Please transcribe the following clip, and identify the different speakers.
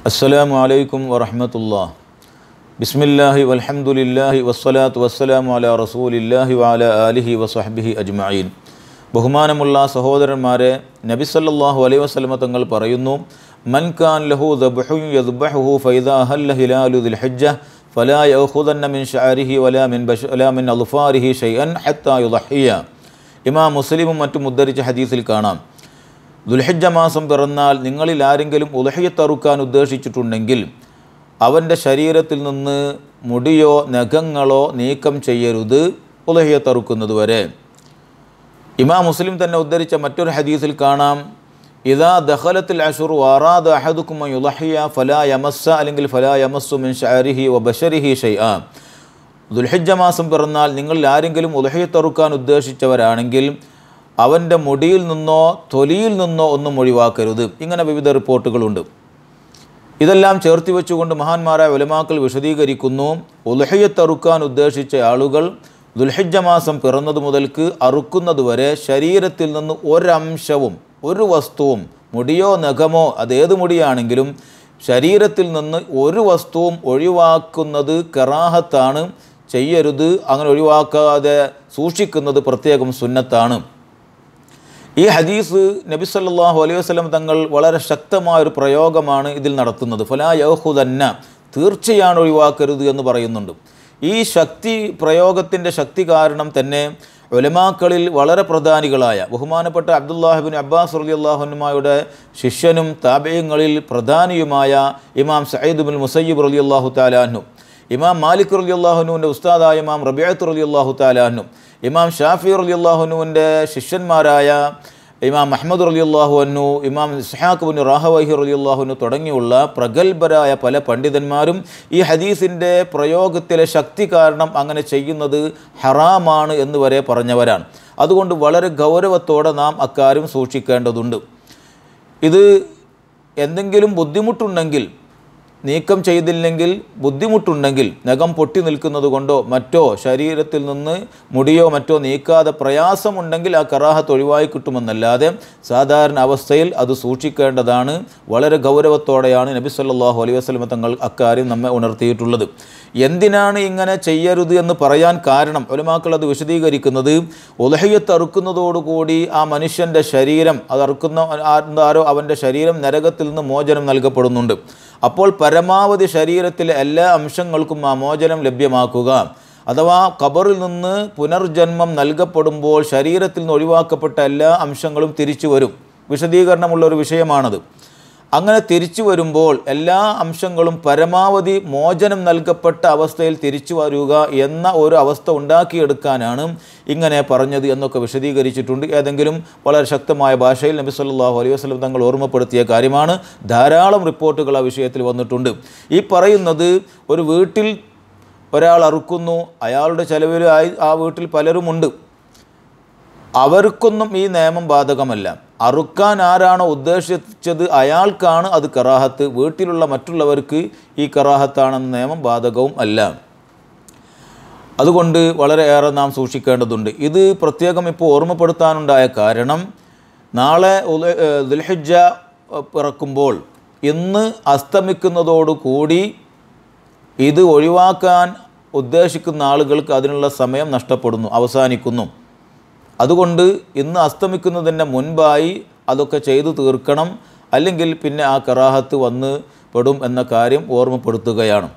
Speaker 1: السلام عليكم ورحمة الله بسم الله والحمد لله والصلاة والسلام على رسول الله وعلى آله وصحبه أجمعين بهمان الله سهودر مارے نبي صلى الله عليه وسلم تنگل پر من كان له ذبح يذبحه فإذا أهل هلال ذي الحجة فلا يأخذن من شعره ولا من بش... لا من أظفاره شيئا حتى يضحيا إمام مسلم مدرج حديث الكلام ദുൽഹിജ മാസം പിറന്നാൽ നിങ്ങളിൽ ആരെങ്കിലും ഉലഹയത്തറുക്കാൻ ഉദ്ദേശിച്ചിട്ടുണ്ടെങ്കിൽ അവൻ്റെ ശരീരത്തിൽ നിന്ന് മുടിയോ നഖങ്ങളോ നീക്കം ചെയ്യരുത് ഉലഹയത്തറുക്കുന്നത് വരെ ഇമാ മുസ്ലിം തന്നെ ഉദ്ധരിച്ച മറ്റൊരു ഹദീസിൽ കാണാം ഇതാ ദഹലത്തിൽ അഷുർ വാറാദ് അഹദുക്കുമ യുലഹിയ ഫലാ യമസ്സ അല്ലെങ്കിൽ ഫലാ യമസ്സു മിൻ ഷാരിഹി വ ബഷരിഹി ആ ദുൽഹിജ മാസം പിറന്നാൽ നിങ്ങളിൽ ആരെങ്കിലും ഉലഹയത്തറുക്കാൻ ഉദ്ദേശിച്ചവരാണെങ്കിൽ അവൻ്റെ മുടിയിൽ നിന്നോ തൊലിയിൽ നിന്നോ ഒന്നും ഒഴിവാക്കരുത് ഇങ്ങനെ വിവിധ റിപ്പോർട്ടുകളുണ്ട് ഇതെല്ലാം ചേർത്തി വെച്ചുകൊണ്ട് മഹാന്മാരായ ഉലമാക്കൾ വിശദീകരിക്കുന്നു ഉലഹയ്യത്തറുക്കാൻ ഉദ്ദേശിച്ച ആളുകൾ ദുൽഹജ്ജ മാസം പിറന്നതു മുതൽക്ക് അറുക്കുന്നതുവരെ ശരീരത്തിൽ നിന്ന് ഒരംശവും ഒരു വസ്തുവും മുടിയോ നഖമോ അതേത് മുടിയാണെങ്കിലും ശരീരത്തിൽ നിന്ന് ഒരു വസ്തുവും ഒഴിവാക്കുന്നത് കറാഹത്താണ് ചെയ്യരുത് അങ്ങനെ ഒഴിവാക്കാതെ സൂക്ഷിക്കുന്നത് പ്രത്യേകം സുന്നത്താണ് ഈ ഹദീസ് നബി സല്ലാഹു അലൈഹി വസ്ലം തങ്ങൾ വളരെ ശക്തമായ ഒരു പ്രയോഗമാണ് ഇതിൽ നടത്തുന്നത് ഫലാ യഹുദന്ന തീർച്ചയാണ് ഒഴിവാക്കരുത് എന്ന് പറയുന്നുണ്ട് ഈ ശക്തി പ്രയോഗത്തിൻ്റെ ശക്തി കാരണം തന്നെ ഒലമാക്കളിൽ വളരെ പ്രധാനികളായ ബഹുമാനപ്പെട്ട അബ്ദുല്ലാഹിബിൻ അബ്ബാസ് അലി അള്ളാഹുനുമായുടെ ശിഷ്യനും താപേയങ്ങളിൽ പ്രധാനിയുമായ ഇമാം സയ്യിദ് ബിൻ മുസയ്യബ് അലി അള്ളാഹു താലാഹു ഇമാം മാലിക് റലി അള്ളാഹുനുവിൻ്റെ ഉസ്താദായ ഇമാം റബിയത്ത് റലി അള്ളാഹു താലാഹനും ഇമാം ഷാഫി റലി അള്ളാഹുനുവിൻ്റെ ശിഷ്യന്മാരായ ഇമാം അഹമ്മദ് റലി അള്ളാഹു അന്നു ഇമാം ഇസ്ഹാഖുബിൻ റാഹവഹി റലി അള്ളാഹുനു തുടങ്ങിയുള്ള പ്രഗത്ഭരായ പല പണ്ഡിതന്മാരും ഈ ഹദീസിൻ്റെ പ്രയോഗത്തിലെ ശക്തി കാരണം അങ്ങനെ ചെയ്യുന്നത് ഹറാമാണ് എന്ന് വരെ പറഞ്ഞവരാണ് അതുകൊണ്ട് വളരെ ഗൗരവത്തോടെ നാം അക്കാര്യം സൂക്ഷിക്കേണ്ടതുണ്ട് ഇത് എന്തെങ്കിലും ബുദ്ധിമുട്ടുണ്ടെങ്കിൽ നീക്കം ചെയ്തില്ലെങ്കിൽ ബുദ്ധിമുട്ടുണ്ടെങ്കിൽ നഖം പൊട്ടി നിൽക്കുന്നത് കൊണ്ടോ മറ്റോ ശരീരത്തിൽ നിന്ന് മുടിയോ മറ്റോ നീക്കാതെ പ്രയാസമുണ്ടെങ്കിൽ ആ കറാഹത്ത് ഒഴിവായി കിട്ടുമെന്നല്ലാതെ സാധാരണ അവസ്ഥയിൽ അത് സൂക്ഷിക്കേണ്ടതാണ് വളരെ ഗൗരവത്തോടെയാണ് നബി സല്ലാഹു അലൈഹി വസ്ലമ തങ്ങൾ അക്കാര്യം നമ്മെ ഉണർത്തിയിട്ടുള്ളത് എന്തിനാണ് ഇങ്ങനെ ചെയ്യരുത് എന്ന് പറയാൻ കാരണം ഒലുമാക്കൾ അത് വിശദീകരിക്കുന്നത് ഉലഹയ്യത്ത് അറുക്കുന്നതോടുകൂടി ആ മനുഷ്യൻ്റെ ശരീരം അത് അറുക്കുന്ന ആരോ അവൻ്റെ ശരീരം നരകത്തിൽ നിന്ന് മോചനം നൽകപ്പെടുന്നുണ്ട് അപ്പോൾ പരമാവധി ശരീരത്തിലെ എല്ലാ അംശങ്ങൾക്കും ആ മോചനം ലഭ്യമാക്കുക അഥവാ കബറിൽ നിന്ന് പുനർജന്മം നൽകപ്പെടുമ്പോൾ ശരീരത്തിൽ നിന്ന് ഒഴിവാക്കപ്പെട്ട എല്ലാ അംശങ്ങളും തിരിച്ചു വരും വിശദീകരണമുള്ള ഒരു വിഷയമാണത് അങ്ങനെ തിരിച്ചു വരുമ്പോൾ എല്ലാ അംശങ്ങളും പരമാവധി മോചനം നൽകപ്പെട്ട അവസ്ഥയിൽ തിരിച്ചു വരിക എന്ന ഒരു അവസ്ഥ ഉണ്ടാക്കിയെടുക്കാനാണ് ഇങ്ങനെ പറഞ്ഞത് എന്നൊക്കെ വിശദീകരിച്ചിട്ടുണ്ട് ഏതെങ്കിലും വളരെ ശക്തമായ ഭാഷയിൽ നബി സല്ലാഹു അലൈഹി വസ്ലം തങ്ങൾ ഓർമ്മപ്പെടുത്തിയ കാര്യമാണ് ധാരാളം റിപ്പോർട്ടുകൾ ആ വിഷയത്തിൽ വന്നിട്ടുണ്ട് ഈ പറയുന്നത് ഒരു വീട്ടിൽ ഒരാൾ അറുക്കുന്നു അയാളുടെ ചെലവിൽ ആ വീട്ടിൽ പലരുമുണ്ട് അവർക്കൊന്നും ഈ നിയമം ബാധകമല്ല അറുക്കാൻ ആരാണോ ഉദ്ദേശിച്ചത് അയാൾക്കാണ് അത് കറാഹത്ത് വീട്ടിലുള്ള മറ്റുള്ളവർക്ക് ഈ കറാഹത്താണെന്ന നിയമം ബാധകവും അല്ല അതുകൊണ്ട് വളരെയേറെ നാം സൂക്ഷിക്കേണ്ടതുണ്ട് ഇത് പ്രത്യേകം ഇപ്പോൾ ഓർമ്മപ്പെടുത്താനുണ്ടായ കാരണം നാളെ ദുൽഹജ്ജ പിറക്കുമ്പോൾ ഇന്ന് അസ്തമിക്കുന്നതോടുകൂടി ഇത് ഒഴിവാക്കാൻ ഉദ്ദേശിക്കുന്ന ആളുകൾക്ക് അതിനുള്ള സമയം നഷ്ടപ്പെടുന്നു അവസാനിക്കുന്നു അതുകൊണ്ട് ഇന്ന് അസ്തമിക്കുന്നതിൻ്റെ മുൻപായി അതൊക്കെ ചെയ്തു തീർക്കണം അല്ലെങ്കിൽ പിന്നെ ആ കറാഹത്ത് വന്ന് പെടും എന്ന കാര്യം ഓർമ്മപ്പെടുത്തുകയാണ്